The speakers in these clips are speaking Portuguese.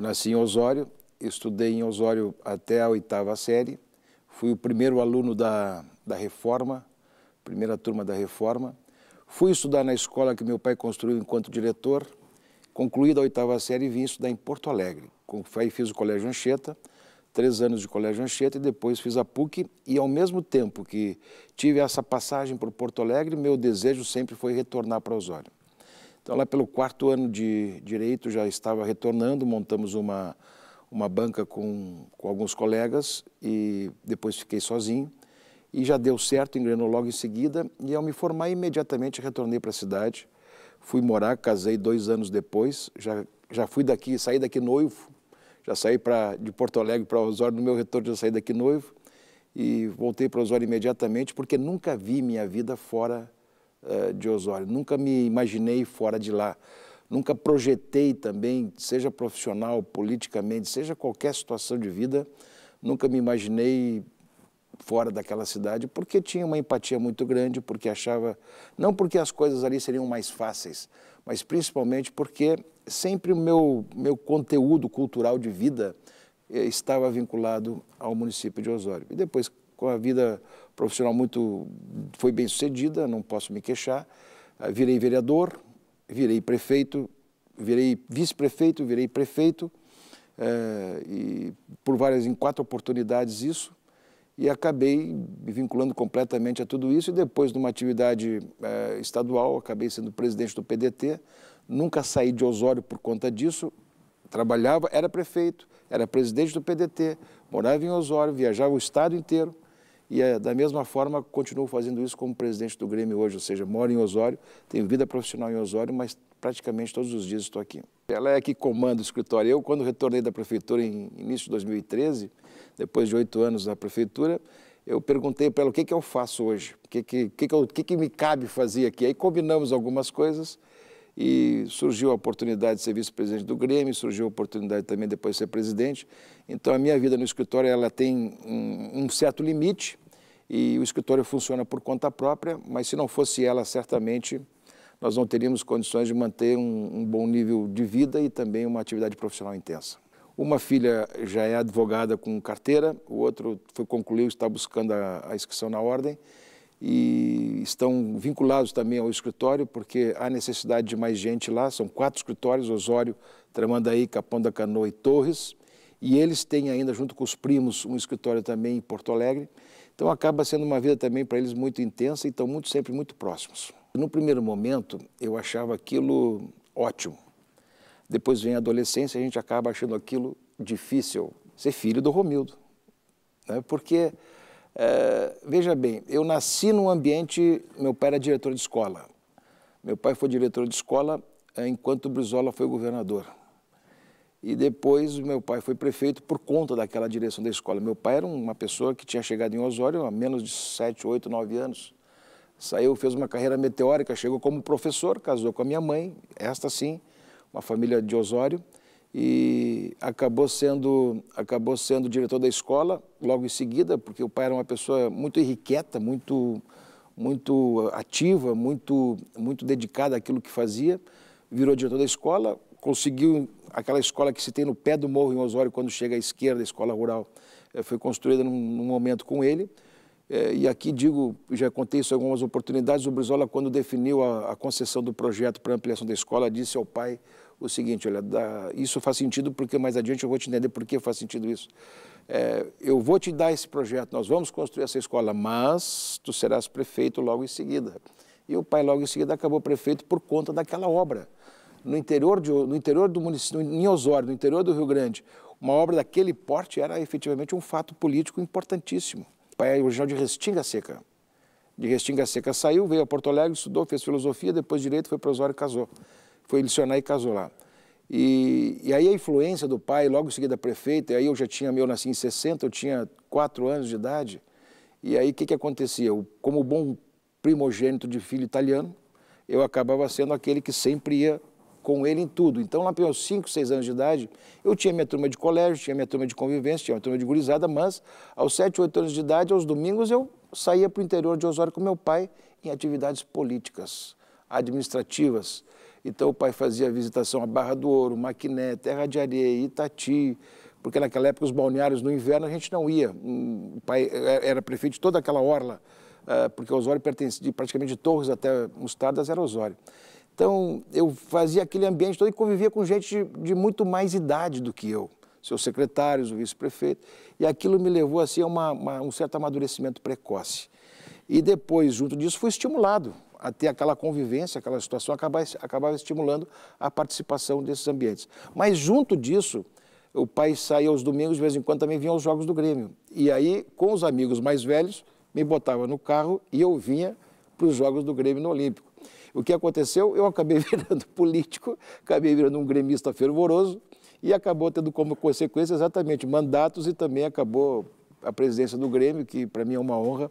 Eu nasci em Osório, estudei em Osório até a oitava série, fui o primeiro aluno da, da Reforma, primeira turma da Reforma. Fui estudar na escola que meu pai construiu enquanto diretor. Concluída a oitava série, vim estudar em Porto Alegre. Aí fiz o Colégio Anchieta, três anos de Colégio Anchieta e depois fiz a PUC. E ao mesmo tempo que tive essa passagem por Porto Alegre, meu desejo sempre foi retornar para Osório. Então, lá pelo quarto ano de direito, já estava retornando, montamos uma, uma banca com, com alguns colegas e depois fiquei sozinho. E já deu certo, engrenou logo em seguida. E ao me formar, imediatamente retornei para a cidade. Fui morar, casei dois anos depois. Já, já fui daqui, saí daqui noivo. Já saí pra, de Porto Alegre para Osório. No meu retorno, já saí daqui noivo. E voltei para Osório imediatamente, porque nunca vi minha vida fora eh, de Osório. Nunca me imaginei fora de lá. Nunca projetei também, seja profissional, politicamente, seja qualquer situação de vida, nunca me imaginei fora daquela cidade, porque tinha uma empatia muito grande, porque achava, não porque as coisas ali seriam mais fáceis, mas principalmente porque sempre o meu, meu conteúdo cultural de vida eh, estava vinculado ao município de Osório. E depois, com a vida profissional muito foi bem sucedida, não posso me queixar. Ah, virei vereador, virei prefeito, virei vice-prefeito, virei prefeito é, e por várias em quatro oportunidades isso e acabei me vinculando completamente a tudo isso e depois de uma atividade é, estadual acabei sendo presidente do PDT. Nunca saí de Osório por conta disso. Trabalhava, era prefeito, era presidente do PDT, morava em Osório, viajava o estado inteiro e é, da mesma forma continuo fazendo isso como presidente do Grêmio hoje, ou seja, moro em Osório, tenho vida profissional em Osório, mas praticamente todos os dias estou aqui. Ela é que comanda o escritório. Eu, quando retornei da prefeitura em início de 2013, depois de oito anos na prefeitura, eu perguntei para ela o que, que eu faço hoje, o que, que, que, que, eu, que, que me cabe fazer aqui. Aí combinamos algumas coisas e surgiu a oportunidade de ser vice-presidente do Grêmio, surgiu a oportunidade também depois de ser presidente. Então a minha vida no escritório ela tem um, um certo limite, e o escritório funciona por conta própria, mas se não fosse ela, certamente nós não teríamos condições de manter um, um, bom nível de vida e também uma atividade profissional intensa. Uma filha já é advogada com carteira, o outro foi concluir, está buscando a, a inscrição na ordem e estão vinculados também ao escritório, porque há necessidade de mais gente lá. São quatro escritórios: Osório, Tramandaí, Capão da Canoa e Torres. E eles têm ainda, junto com os primos, um escritório também em Porto Alegre. Então acaba sendo uma vida também para eles muito intensa e estão muito, sempre muito próximos. No primeiro momento, eu achava aquilo ótimo. Depois vem a adolescência, a gente acaba achando aquilo difícil. Ser filho do Romildo. Né? Porque, é, veja bem, eu nasci num ambiente. Meu pai era diretor de escola. Meu pai foi diretor de escola eh, enquanto Brizola foi governador. E depois meu pai foi prefeito por conta daquela direção da escola. Meu pai era uma pessoa que tinha chegado em Osório há menos de 7, 8, 9 anos. Saiu, fez uma carreira meteórica, chegou como professor, casou com a minha mãe, esta sim, uma família de Osório, e acabou sendo, acabou sendo diretor da escola logo em seguida, porque o pai era uma pessoa muito irrequieta, muito, muito ativa, muito, muito dedicada àquilo que fazia. Virou diretor da escola, conseguiu aquela escola que se tem no pé do morro em Osório, quando chega à esquerda, a escola rural, eh, foi construída num, num momento com ele. Eh, e aqui digo, já contei isso em algumas oportunidades, o Brizola, quando definiu a, a concessão do projeto para ampliação da escola, disse ao pai o seguinte, olha, dá, isso faz sentido porque mais adiante eu vou te entender por que faz sentido isso. É, eu vou te dar esse projeto, nós vamos construir essa escola, mas tu serás prefeito logo em seguida. E o pai logo em seguida acabou prefeito por conta daquela obra no interior, de, no interior do município, em Osório, no interior do Rio Grande, uma obra daquele porte era efetivamente um fato político importantíssimo. O pai é original de Restinga Seca. De Restinga Seca saiu, veio a Porto Alegre, estudou, fez filosofia, depois direito, foi para Osório e casou. Foi licionar e casou lá. E, e, aí a influência do pai, logo em seguida prefeito prefeita, e aí eu já tinha, eu nasci em 60, eu tinha 4 anos de idade, e aí o que, que acontecia? Eu, como bom primogênito de filho italiano, eu acabava sendo aquele que sempre ia com ele em tudo. Então, lá pelos 5, 6 anos de idade, eu tinha minha turma de colégio, tinha minha turma de convivência, tinha minha turma de gurizada, mas aos 7, 8 anos de idade, aos domingos, eu saía para o interior de Osório com meu pai em atividades políticas, administrativas. Então, o pai fazia visitação à Barra do Ouro, Maquiné, Terra de Areia, Itati, porque naquela época os balneários no inverno a gente não ia. O pai é, era prefeito de toda aquela orla, eh, porque Osório pertencia, praticamente de Torres até Mostardas era Osório. Então, eu fazia aquele ambiente todo e convivia com gente de, de muito mais idade do que eu, seus secretários, o vice-prefeito, e aquilo me levou assim, a uma, uma, um certo amadurecimento precoce. E depois, junto disso, fui estimulado a ter aquela convivência, aquela situação, acabava, acabava estimulando a participação desses ambientes. Mas, junto disso, o pai saía aos domingos, de vez em quando também vinha aos Jogos do Grêmio. E aí, com os amigos mais velhos, me botava no carro e eu vinha para os Jogos do Grêmio no Olímpico. O que aconteceu? Eu acabei virando político, acabei virando um gremista fervoroso e acabou tendo como consequência exatamente mandatos e também acabou a presidência do Grêmio, que para mim é uma honra,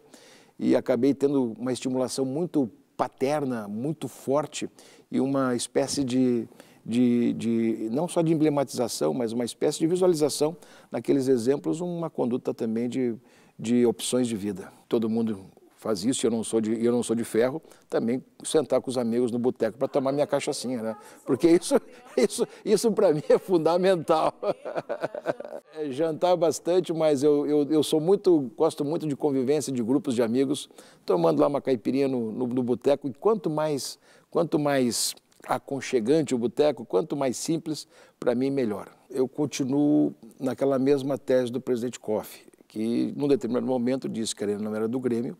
e acabei tendo uma estimulação muito paterna, muito forte e uma espécie de, de, de, não só de emblematização, mas uma espécie de visualização naqueles exemplos, uma conduta também de, de opções de vida. Todo mundo faz isso, eu não sou eu não sou de ferro, também sentar com os amigos no boteco para tomar minha cachaçinha, né? Porque isso, isso, isso para mim é fundamental. É jantar bastante, mas eu, eu, eu, sou muito, gosto muito de convivência de grupos de amigos, tomando lá uma caipirinha no, no, no boteco, e quanto mais, quanto mais aconchegante o boteco, quanto mais simples, para mim melhor. Eu continuo naquela mesma tese do presidente Koff, que num determinado momento disse que Arena não era do Grêmio,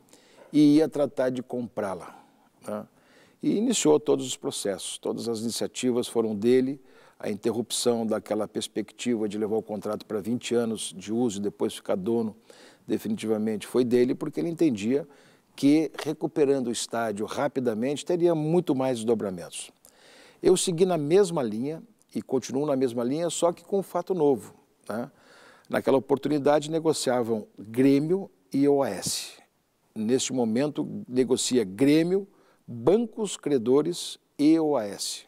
e ia tratar de comprá-la. Né? E iniciou todos os processos, todas as iniciativas foram dele, a interrupção daquela perspectiva de levar o contrato para 20 anos de uso e depois ficar dono definitivamente foi dele, porque ele entendia que recuperando o estádio rapidamente teria muito mais desdobramentos. Eu segui na mesma linha e continuo na mesma linha, só que com um fato novo. Né? Naquela oportunidade negociavam Grêmio e OAS neste momento, negocia Grêmio, bancos, credores e OAS.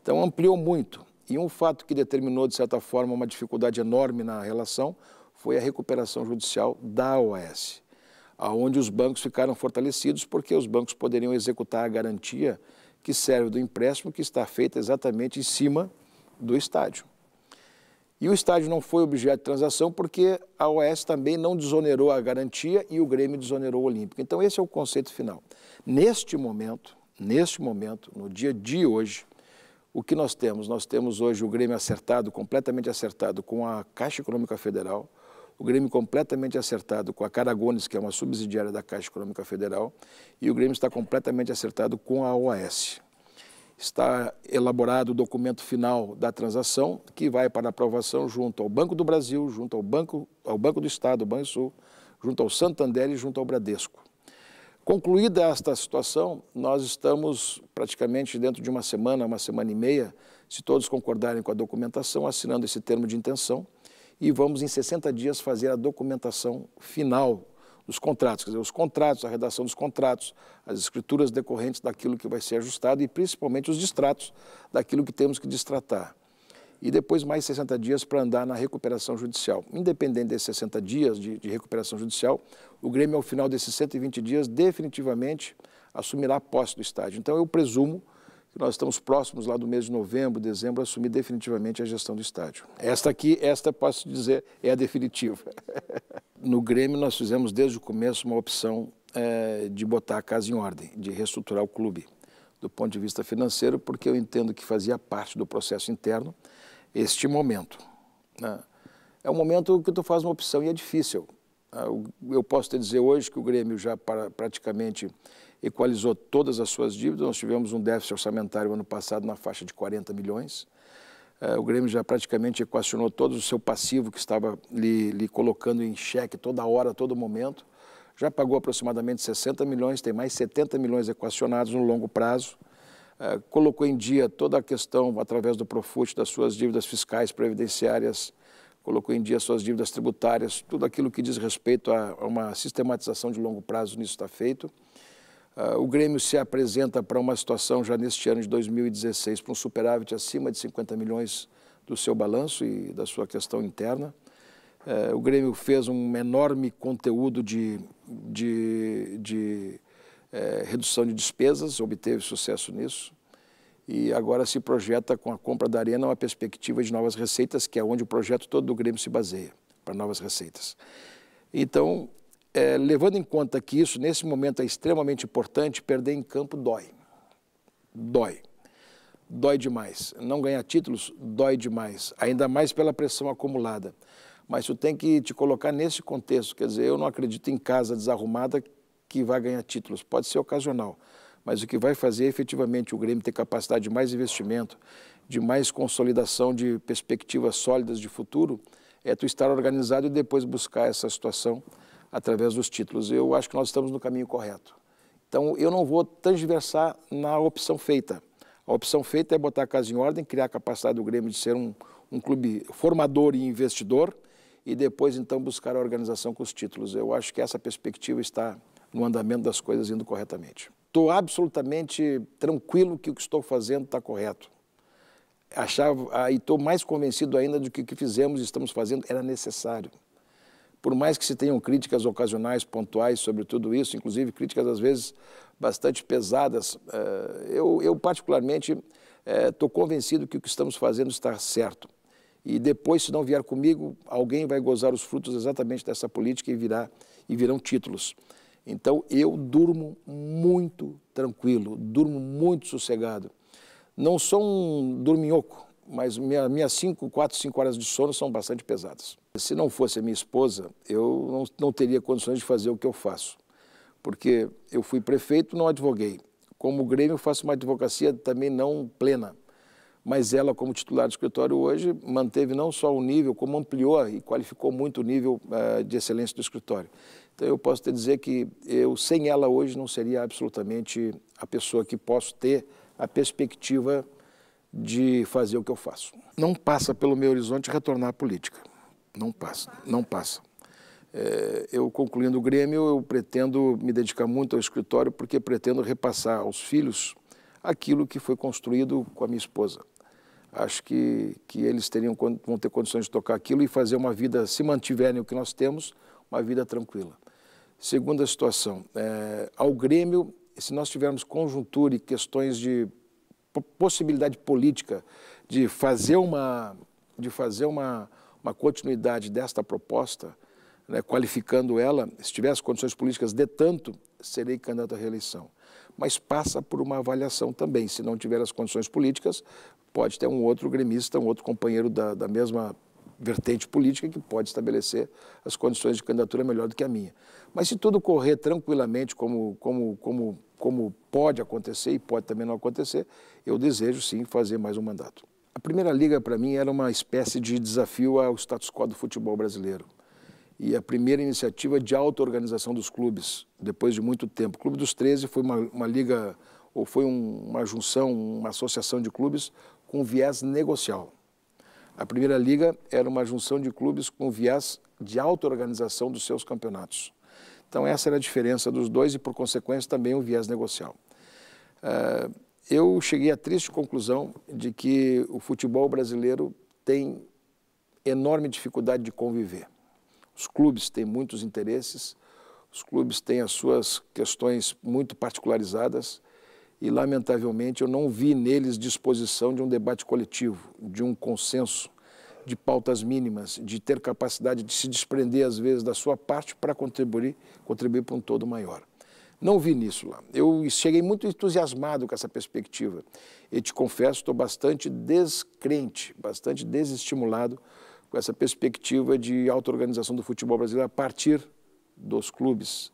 Então ampliou muito. E um fato que determinou, de certa forma, uma dificuldade enorme na relação foi a recuperação judicial da OAS, aonde os bancos ficaram fortalecidos porque os bancos poderiam executar a garantia que serve do empréstimo que está feita exatamente em cima do estádio. E o estádio não foi objeto de transação porque a OAS também não desonerou a garantia e o Grêmio desonerou o Olímpico. Então esse é o conceito final. Neste momento, neste momento, no dia de hoje, o que nós temos? Nós temos hoje o Grêmio acertado, completamente acertado com a Caixa Econômica Federal, o Grêmio completamente acertado com a Caragones, que é uma subsidiária da Caixa Econômica Federal, e o Grêmio está completamente acertado com a OAS está elaborado o documento final da transação, que vai para aprovação junto ao Banco do Brasil, junto ao Banco, ao Banco do Estado, Banco Sul, junto ao Santander e junto ao Bradesco. Concluída esta situação, nós estamos praticamente dentro de uma semana, uma semana e meia, se todos concordarem com a documentação, assinando esse termo de intenção e vamos em 60 dias fazer a documentação final dos contratos, quer dizer, os contratos, a redação dos contratos, as escrituras decorrentes daquilo que vai ser ajustado e principalmente os distratos daquilo que temos que distratar. E depois mais 60 dias para andar na recuperação judicial. Independente desses 60 dias de, de recuperação judicial, o Grêmio, ao final desses 120 dias, definitivamente assumirá a posse do estádio. Então, eu presumo nós estamos próximos lá do mês de novembro, dezembro, assumir definitivamente a gestão do estádio. Esta aqui, esta posso dizer, é a definitiva. No Grêmio nós fizemos desde o começo uma opção é, de botar a casa em ordem, de reestruturar o clube do ponto de vista financeiro, porque eu entendo que fazia parte do processo interno este momento. Né? É um momento que tu faz uma opção e é difícil. Ah, eu posso te dizer hoje que o Grêmio já praticamente equalizou todas as suas dívidas. Nós tivemos um déficit orçamentário ano passado na faixa de 40 milhões. É, o Grêmio já praticamente equacionou todo o seu passivo que estava lhe, lhe colocando em xeque toda hora, todo momento. Já pagou aproximadamente 60 milhões, tem mais 70 milhões equacionados no longo prazo. É, colocou em dia toda a questão, através do Profut, das suas dívidas fiscais previdenciárias, colocou em dia suas dívidas tributárias, tudo aquilo que diz respeito a, uma sistematização de longo prazo nisso está feito. Uh, o Grêmio se apresenta para uma situação já neste ano de 2016 para um superávit acima de 50 milhões do seu balanço e da sua questão interna. Uh, o Grêmio fez um enorme conteúdo de, de, de uh, redução de despesas, obteve sucesso nisso. E agora se projeta com a compra da Arena uma perspectiva de novas receitas, que é onde o projeto todo do Grêmio se baseia, para novas receitas. Então, é, levando em conta que isso, nesse momento, é extremamente importante, perder em campo dói. Dói. Dói demais. Não ganhar títulos dói demais, ainda mais pela pressão acumulada. Mas tu tem que te colocar nesse contexto. Quer dizer, eu não acredito em casa desarrumada que vai ganhar títulos. Pode ser ocasional, mas o que vai fazer é, efetivamente o Grêmio ter capacidade de mais investimento, de mais consolidação de perspectivas sólidas de futuro, é tu estar organizado e depois buscar essa situação através dos títulos. Eu acho que nós estamos no caminho correto. Então, eu não vou transversar na opção feita. A opção feita é botar a casa em ordem, criar a capacidade do Grêmio de ser um, um clube formador e investidor e depois, então, buscar a organização com os títulos. Eu acho que essa perspectiva está no andamento das coisas indo corretamente. Estou absolutamente tranquilo que o que estou fazendo está correto. Achava, e estou mais convencido ainda de que o que fizemos e estamos fazendo era necessário. Por mais que se tenham críticas ocasionais, pontuais sobre tudo isso, inclusive críticas às vezes bastante pesadas, eh, eu, eu particularmente estou eh, convencido que o que estamos fazendo está certo. E depois, se não vier comigo, alguém vai gozar os frutos exatamente dessa política e, virá, e virão títulos. Então eu durmo muito tranquilo, durmo muito sossegado. Não sou um dorminhoco, mas minha, minhas 5, 4, 5 horas de sono são bastante pesadas. Se não fosse a minha esposa, eu não, não teria condições de fazer o que eu faço, porque eu fui prefeito, não advoguei. Como Grêmio, faço uma advocacia também não plena, mas ela, como titular do escritório hoje, manteve não só o nível, como ampliou e qualificou muito o nível uh, de excelência do escritório. Então, eu posso te dizer que eu, sem ela hoje, não seria absolutamente a pessoa que posso ter a perspectiva de fazer o que eu faço. Não passa pelo meu horizonte retornar à política. Não passa, não passa. É, eu concluindo o Grêmio, eu pretendo me dedicar muito ao escritório porque pretendo repassar aos filhos aquilo que foi construído com a minha esposa. Acho que, que eles teriam, vão ter condições de tocar aquilo e fazer uma vida, se mantiverem o que nós temos, uma vida tranquila. Segunda situação, é, ao Grêmio, se nós tivermos conjuntura e questões de possibilidade política de fazer uma, de fazer uma, uma continuidade desta proposta, né, qualificando ela, se tiver as condições políticas de tanto, serei candidato à reeleição. Mas passa por uma avaliação também. Se não tiver as condições políticas, pode ter um outro gremista, um outro companheiro da, da mesma vertente política que pode estabelecer as condições de candidatura melhor do que a minha. Mas se tudo correr tranquilamente, como, como, como, como pode acontecer e pode também não acontecer, eu desejo sim fazer mais um mandato. A Primeira Liga, para mim, era uma espécie de desafio ao status quo do futebol brasileiro. E a primeira iniciativa de auto-organização dos clubes, depois de muito tempo. O Clube dos 13 foi uma, uma liga, ou foi um, uma junção, uma associação de clubes com viés negocial. A primeira liga era uma junção de clubes com viés de auto-organização dos seus campeonatos. Então essa era a diferença dos dois e, por consequência, também o um viés negocial. Eh, eu cheguei à triste conclusão de que o futebol brasileiro tem enorme dificuldade de conviver. Os clubes têm muitos interesses, os clubes têm as suas questões muito particularizadas, e, lamentavelmente, eu não vi neles disposição de um debate coletivo, de um consenso, de pautas mínimas, de ter capacidade de se desprender, às vezes, da sua parte para contribuir, contribuir para um todo maior. Não vi nisso lá. Eu cheguei muito entusiasmado com essa perspectiva. E te confesso, estou bastante descrente, bastante desestimulado com essa perspectiva de auto-organização do futebol brasileiro a partir dos clubes.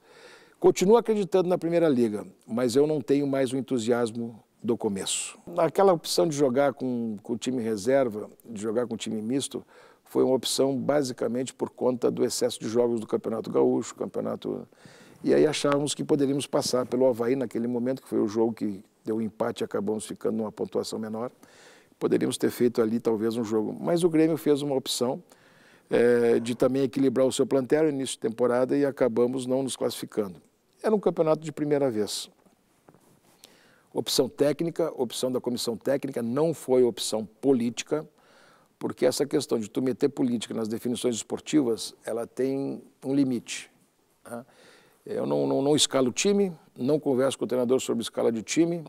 Continuo acreditando na Primeira Liga, mas eu não tenho mais o entusiasmo do começo. Aquela opção de jogar com, com o time reserva, de jogar com o time misto, foi uma opção basicamente por conta do excesso de jogos do Campeonato Gaúcho, Campeonato... E aí achávamos que poderíamos passar pelo Havaí naquele momento, que foi o jogo que deu empate e acabamos ficando numa pontuação menor. Poderíamos ter feito ali talvez um jogo. Mas o Grêmio fez uma opção é, de também equilibrar o seu plantel no início de temporada e acabamos não nos classificando. Era um campeonato de primeira vez. Opção técnica, opção da comissão técnica, não foi opção política, porque essa questão de tu meter política nas definições esportivas, ela tem um limite. Né? Eu não, não, não escalo o time, não converso com o treinador sobre escala de time,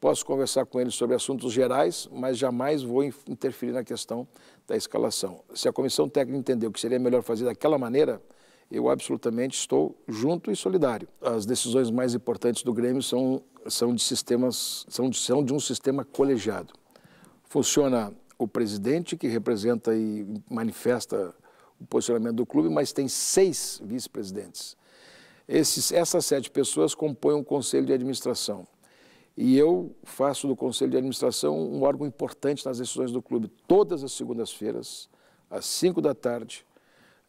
posso conversar com ele sobre assuntos gerais, mas jamais vou interferir na questão da escalação. Se a comissão técnica entendeu que seria melhor fazer daquela maneira, eu absolutamente estou junto e solidário. As decisões mais importantes do Grêmio são, são, de, sistemas, são, de, são de um sistema colegiado. Funciona o presidente, que representa e manifesta o posicionamento do clube, mas tem seis vice-presidentes. Essas sete pessoas compõem um conselho de administração. E eu faço do conselho de administração um órgão importante nas decisões do clube. Todas as segundas-feiras, às cinco da tarde,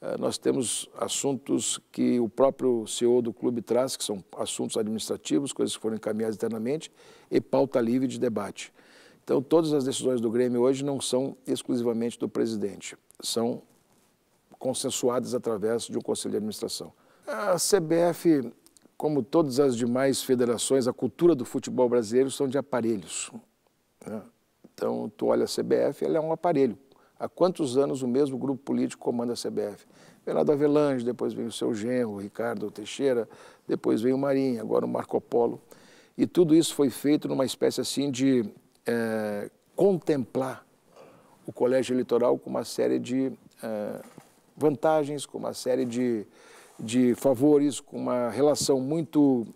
eh, nós temos assuntos que o próprio CEO do clube traz, que são assuntos administrativos, coisas que foram encaminhadas internamente, e pauta livre de debate. Então, todas as decisões do Grêmio hoje não são exclusivamente do presidente, são consensuadas através de um conselho de administração. A CBF, como todas as demais federações, a cultura do futebol brasileiro são de aparelhos. Né? Então, tu olha a CBF, ela é um aparelho Há quantos anos o mesmo grupo político comanda a CBF? lá do Avelange, depois vem o seu genro, Ricardo Teixeira, depois vem o Marinho, agora o Marco Polo. E tudo isso foi feito numa espécie assim de é, contemplar o colégio eleitoral com uma série de é, vantagens, com uma série de, de favores, com uma relação muito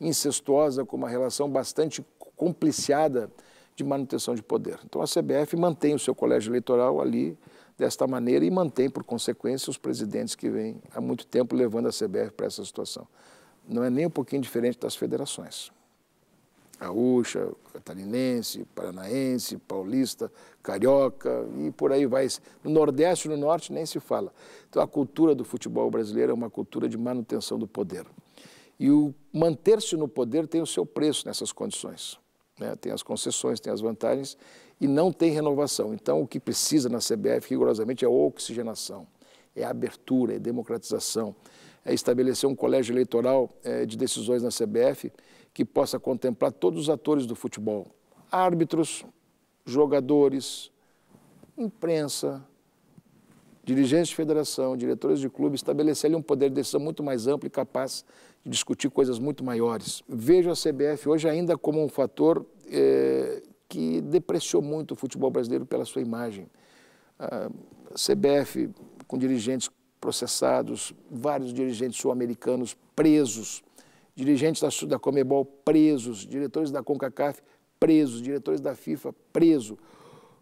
incestuosa, com uma relação bastante compliciada de manutenção de poder. Então a CBF mantém o seu colégio eleitoral ali desta maneira e mantém, por consequência, os presidentes que vêm há muito tempo levando a CBF para essa situação. Não é nem um pouquinho diferente das federações. Gaúcha, catarinense, paranaense, paulista, carioca e por aí vai. No Nordeste e no Norte nem se fala. Então a cultura do futebol brasileiro é uma cultura de manutenção do poder. E o manter-se no poder tem o seu preço nessas condições né, tem as concessões, tem as vantagens, e não tem renovação. Então, o que precisa na CBF, rigorosamente, é oxigenação, é abertura, é democratização, é estabelecer um colégio eleitoral é, de decisões na CBF que possa contemplar todos os atores do futebol: árbitros, jogadores, imprensa, dirigentes de federação, diretores de clube, estabelecer um poder de decisão muito mais amplo e capaz de discutir coisas muito maiores. Vejo a CBF hoje ainda como um fator eh, que depreciou muito o futebol brasileiro pela sua imagem. A CBF com dirigentes processados, vários dirigentes sul-americanos presos, dirigentes da, da Comebol presos, diretores da CONCACAF presos, diretores da FIFA presos.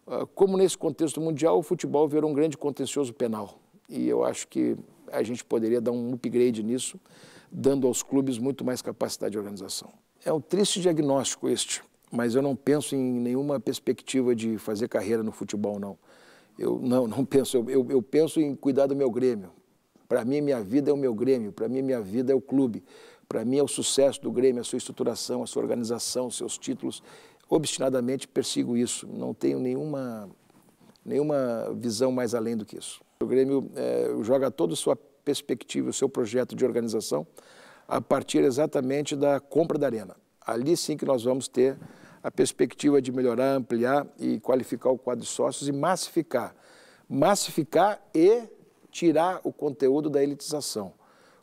Ah, como nesse contexto mundial, o futebol virou um grande contencioso penal. E eu acho que a gente poderia dar um upgrade nisso, dando aos clubes muito mais capacidade de organização. É um triste diagnóstico este, mas eu não penso em nenhuma perspectiva de fazer carreira no futebol, não. Eu não, não penso. Eu, eu penso em cuidar do meu Grêmio. Para mim, minha vida é o meu Grêmio. Para mim, minha vida é o clube. Para mim, é o sucesso do Grêmio, a sua estruturação, a sua organização, os seus títulos obstinadamente persigo isso, não tenho nenhuma, nenhuma visão mais além do que isso. O Grêmio é, joga toda a sua perspectiva, o seu projeto de organização a partir exatamente da compra da arena. Ali sim que nós vamos ter a perspectiva de melhorar, ampliar e qualificar o quadro de sócios e massificar. Massificar e tirar o conteúdo da elitização,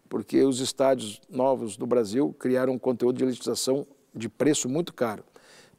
porque os estádios novos do Brasil criaram um conteúdo de elitização de preço muito caro.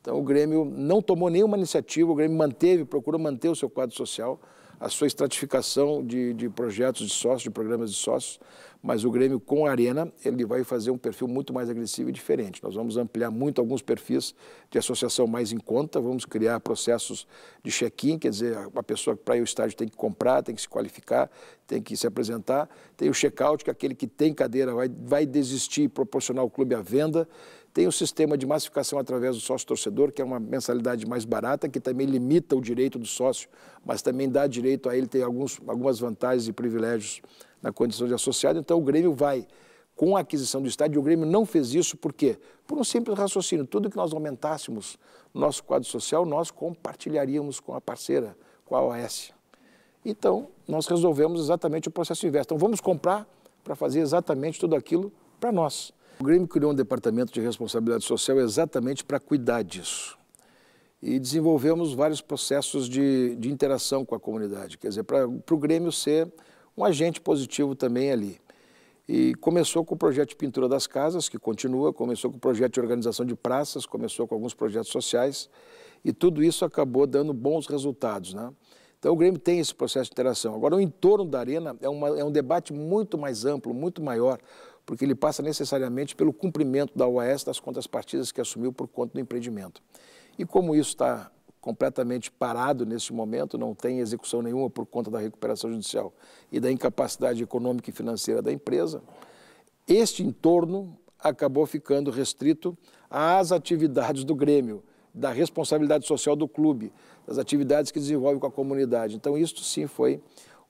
Então o Grêmio não tomou nenhuma iniciativa, o Grêmio manteve, procurou manter o seu quadro social, a sua estratificação de, de projetos de sócios, de programas de sócios, mas o Grêmio com a Arena, ele vai fazer um perfil muito mais agressivo e diferente. Nós vamos ampliar muito alguns perfis de associação mais em conta, vamos criar processos de check-in, quer dizer, a pessoa para ir ao estádio tem que comprar, tem que se qualificar, tem que se apresentar. Tem o check-out, que é aquele que tem cadeira vai, vai desistir e proporcionar ao clube à venda. Tem o sistema de massificação através do sócio-torcedor, que é uma mensalidade mais barata, que também limita o direito do sócio, mas também dá direito a ele ter alguns, algumas vantagens e privilégios na condição de associado. Então o Grêmio vai com a aquisição do estádio, o Grêmio não fez isso por quê? Por um simples raciocínio, tudo que nós aumentássemos nosso quadro social, nós compartilharíamos com a parceira, com a OAS. Então, nós resolvemos exatamente o processo inverso. Então, vamos comprar para fazer exatamente tudo aquilo para nós. O Grêmio criou um departamento de responsabilidade social exatamente para cuidar disso. E desenvolvemos vários processos de, de interação com a comunidade, quer dizer, para o Grêmio ser um agente positivo também ali. E começou com o projeto de pintura das casas, que continua, começou com o projeto de organização de praças, começou com alguns projetos sociais, e tudo isso acabou dando bons resultados. Né? Então o Grêmio tem esse processo de interação. Agora, o entorno da arena é, uma, é um debate muito mais amplo, muito maior porque ele passa necessariamente pelo cumprimento da OAS das contas partidas que assumiu por conta do empreendimento. E como isso está completamente parado neste momento, não tem execução nenhuma por conta da recuperação judicial e da incapacidade econômica e financeira da empresa, este entorno acabou ficando restrito às atividades do Grêmio, da responsabilidade social do clube, das atividades que desenvolve com a comunidade. Então, isso sim foi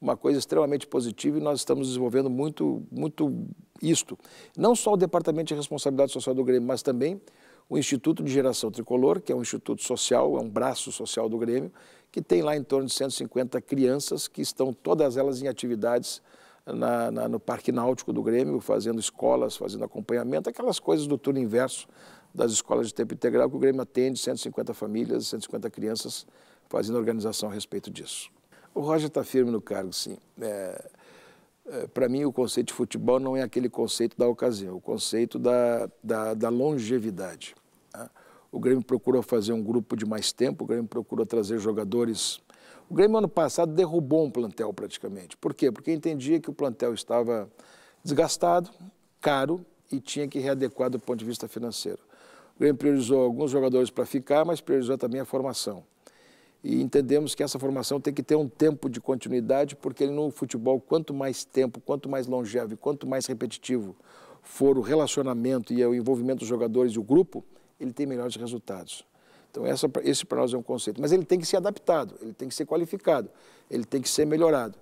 uma coisa extremamente positiva e nós estamos desenvolvendo muito, muito isto. Não só o Departamento de Responsabilidade Social do Grêmio, mas também o Instituto de Geração Tricolor, que é um instituto social, é um braço social do Grêmio, que tem lá em torno de 150 crianças que estão todas elas em atividades na, na, no Parque Náutico do Grêmio, fazendo escolas, fazendo acompanhamento, aquelas coisas do turno inverso das escolas de tempo integral que o Grêmio atende, 150 famílias, 150 crianças fazendo organização a respeito disso. O Roger está firme no cargo, sim. É, é, Para mim, o conceito de futebol não é aquele conceito da ocasião, é o conceito da, da, da longevidade. Né? O Grêmio procurou fazer um grupo de mais tempo, o Grêmio procurou trazer jogadores. O Grêmio, ano passado, derrubou um plantel praticamente. Por quê? Porque entendia que o plantel estava desgastado, caro e tinha que readequar do ponto de vista financeiro. O Grêmio priorizou alguns jogadores para ficar, mas priorizou também a formação e entendemos que essa formação tem que ter um tempo de continuidade, porque no futebol, quanto mais tempo, quanto mais longevo, quanto mais repetitivo for o relacionamento e o envolvimento dos jogadores e o grupo, ele tem melhores resultados. Então, essa, esse para nós é um conceito. Mas ele tem que ser adaptado, ele tem que ser qualificado, ele tem que ser melhorado.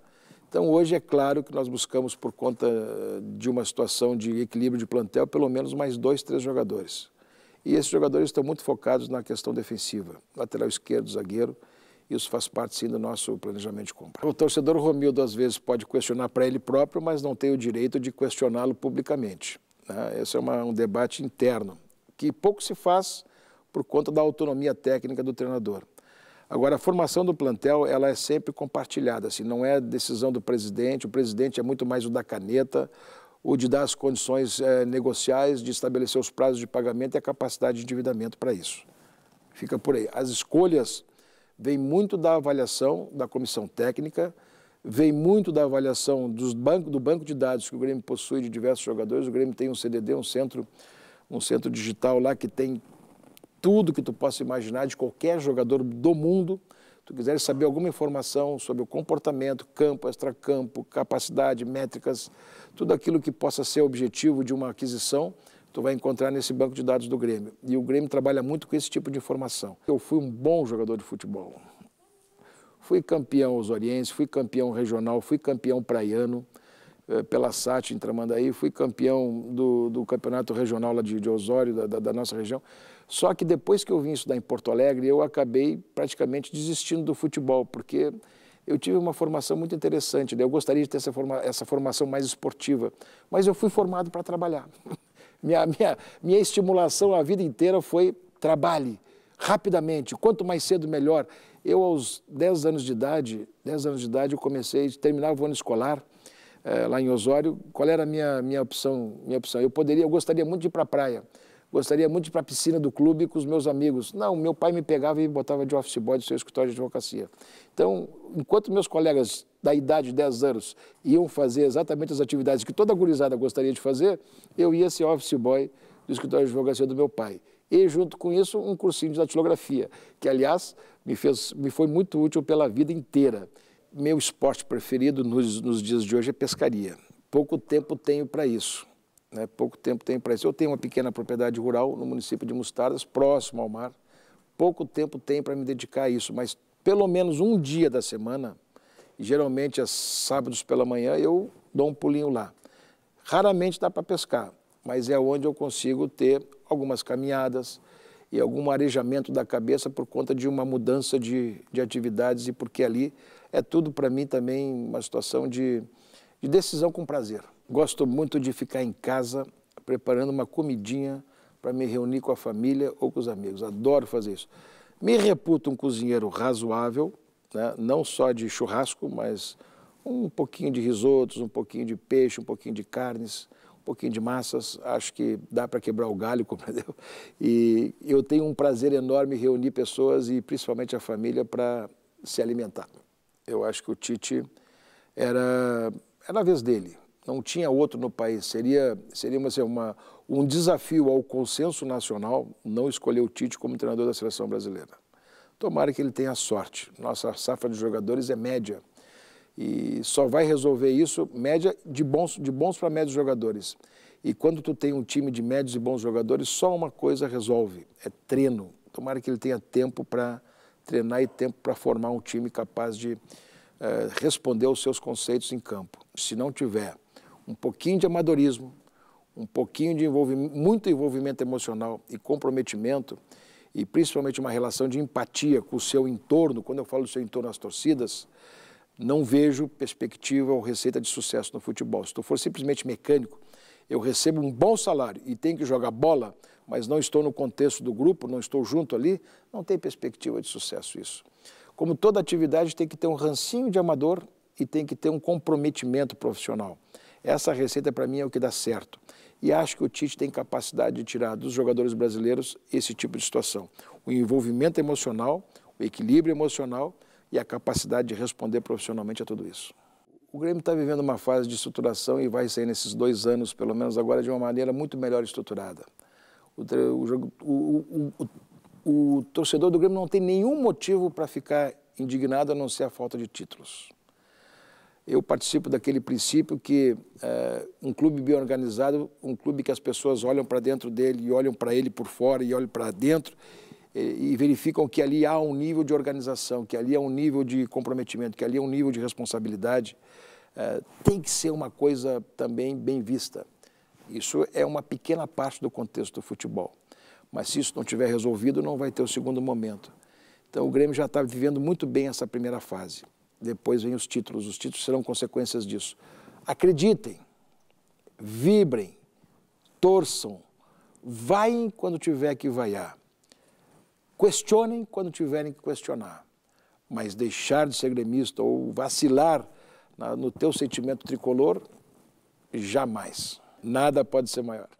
Então, hoje é claro que nós buscamos, por conta eh, de uma situação de equilíbrio de plantel, pelo menos mais dois, três jogadores. E esses jogadores estão muito focados na questão defensiva, lateral esquerdo, zagueiro, isso faz parte sim do nosso planejamento de compra. O torcedor Romildo às vezes pode questionar para ele próprio, mas não tem o direito de questioná-lo publicamente. Né? Esse é uma, um debate interno, que pouco se faz por conta da autonomia técnica do treinador. Agora, a formação do plantel ela é sempre compartilhada, assim, não é decisão do presidente, o presidente é muito mais o da caneta, o de dar as condições é, negociais, de estabelecer os prazos de pagamento e a capacidade de endividamento para isso. Fica por aí. As escolhas vem muito da avaliação da comissão técnica, vem muito da avaliação dos banco, do banco de dados que o Grêmio possui de diversos jogadores. O Grêmio tem um CDD, um centro, um centro digital lá que tem tudo que tu possa imaginar de qualquer jogador do mundo. Tu quiser saber alguma informação sobre o comportamento, campo, extracampo, capacidade, métricas, tudo aquilo que possa ser objetivo de uma aquisição, tu vai encontrar nesse banco de dados do Grêmio. E o Grêmio trabalha muito com esse tipo de informação. Eu fui um bom jogador de futebol. Fui campeão Orientes, fui campeão regional, fui campeão praiano eh, pela SAT em Tramandaí, fui campeão do, do campeonato regional lá de, de Osório, da, da, da, nossa região. Só que depois que eu vim estudar em Porto Alegre, eu acabei praticamente desistindo do futebol, porque eu tive uma formação muito interessante. Né? Eu gostaria de ter essa, forma, essa formação mais esportiva, mas eu fui formado para trabalhar. Minha, minha, minha estimulação a vida inteira foi trabalhe rapidamente, quanto mais cedo melhor. Eu aos 10 anos de idade, 10 anos de idade eu comecei, terminava o ano escolar é, lá em Osório. Qual era a minha, minha opção? Minha opção? Eu poderia, eu gostaria muito de ir para a praia. Gostaria muito de ir para a piscina do clube com os meus amigos. Não, meu pai me pegava e me botava de office boy do seu escritório de advocacia. Então, enquanto meus colegas da idade de 10 anos iam fazer exatamente as atividades que toda gurizada gostaria de fazer, eu ia ser office boy do escritório de advocacia do meu pai. E, junto com isso, um cursinho de datilografia, que, aliás, me, fez, me foi muito útil pela vida inteira. Meu esporte preferido nos, nos dias de hoje é pescaria. Pouco tempo tenho para isso né? Pouco tempo tem para isso. Eu tenho uma pequena propriedade rural no município de Mostardas, próximo ao mar. Pouco tempo tem para me dedicar a isso, mas pelo menos um dia da semana, geralmente às sábados pela manhã, eu dou um pulinho lá. Raramente dá para pescar, mas é onde eu consigo ter algumas caminhadas e algum arejamento da cabeça por conta de uma mudança de, de atividades e porque ali é tudo para mim também uma situação de, de decisão com prazer. Gosto muito de ficar em casa preparando uma comidinha para me reunir com a família ou com os amigos. Adoro fazer isso. Me reputo um cozinheiro razoável, né? não só de churrasco, mas um pouquinho de risotos, um pouquinho de peixe, um pouquinho de carnes, um pouquinho de massas. Acho que dá para quebrar o galho, compreendeu? É e eu tenho um prazer enorme reunir pessoas e principalmente a família para se alimentar. Eu acho que o Tite era, era a vez dele não tinha outro no país. Seria, seria uma, assim, uma, um desafio ao consenso nacional não escolher o Tite como treinador da seleção brasileira. Tomara que ele tenha sorte. Nossa safra de jogadores é média. E só vai resolver isso média de bons, de bons para médios jogadores. E quando tu tem um time de médios e bons jogadores, só uma coisa resolve, é treino. Tomara que ele tenha tempo para treinar e tempo para formar um time capaz de eh, responder aos seus conceitos em campo. Se não tiver um pouquinho de amadorismo, um pouquinho de envolvimento, muito envolvimento emocional e comprometimento, e principalmente uma relação de empatia com o seu entorno, quando eu falo do seu entorno, as torcidas, não vejo perspectiva ou receita de sucesso no futebol. Se eu for simplesmente mecânico, eu recebo um bom salário e tenho que jogar bola, mas não estou no contexto do grupo, não estou junto ali, não tem perspectiva de sucesso isso. Como toda atividade, tem que ter um rancinho de amador e tem que ter um comprometimento profissional. Essa receita, para mim, é o que dá certo. E acho que o Tite tem capacidade de tirar dos jogadores brasileiros esse tipo de situação. O envolvimento emocional, o equilíbrio emocional e a capacidade de responder profissionalmente a tudo isso. O Grêmio está vivendo uma fase de estruturação e vai sair nesses dois anos, pelo menos agora, de uma maneira muito melhor estruturada. O, o, o, o torcedor do Grêmio não tem nenhum motivo para ficar indignado a não ser a falta de títulos eu participo daquele princípio que é, um clube bem organizado, um clube que as pessoas olham para dentro dele e olham para ele por fora e olham para dentro e, e, verificam que ali há um nível de organização, que ali há um nível de comprometimento, que ali há um nível de responsabilidade, é, tem que ser uma coisa também bem vista. Isso é uma pequena parte do contexto do futebol. Mas se isso não tiver resolvido, não vai ter o segundo momento. Então o Grêmio já está vivendo muito bem essa primeira fase depois vêm os títulos. Os títulos serão consequências disso. Acreditem, vibrem, torçam, vaiem quando tiver que vaiar, questionem quando tiverem que questionar, mas deixar de ser gremista ou vacilar no teu sentimento tricolor, jamais. Nada pode ser maior.